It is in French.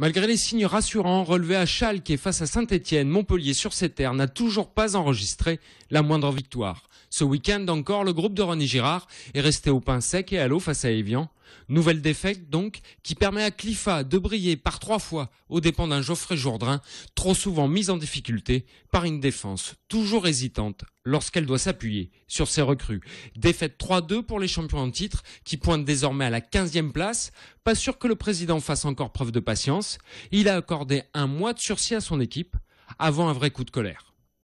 Malgré les signes rassurants relevés à Schalke face à Saint-Etienne, Montpellier sur ses terres n'a toujours pas enregistré la moindre victoire. Ce week-end encore, le groupe de René Girard est resté au pain sec et à l'eau face à Evian. Nouvelle défaite donc qui permet à Cliffa de briller par trois fois aux dépens d'un Geoffrey Jourdain, trop souvent mis en difficulté par une défense toujours hésitante lorsqu'elle doit s'appuyer sur ses recrues. Défaite 3-2 pour les champions en titre qui pointent désormais à la 15e place. Pas sûr que le président fasse encore preuve de patience. Il a accordé un mois de sursis à son équipe avant un vrai coup de colère.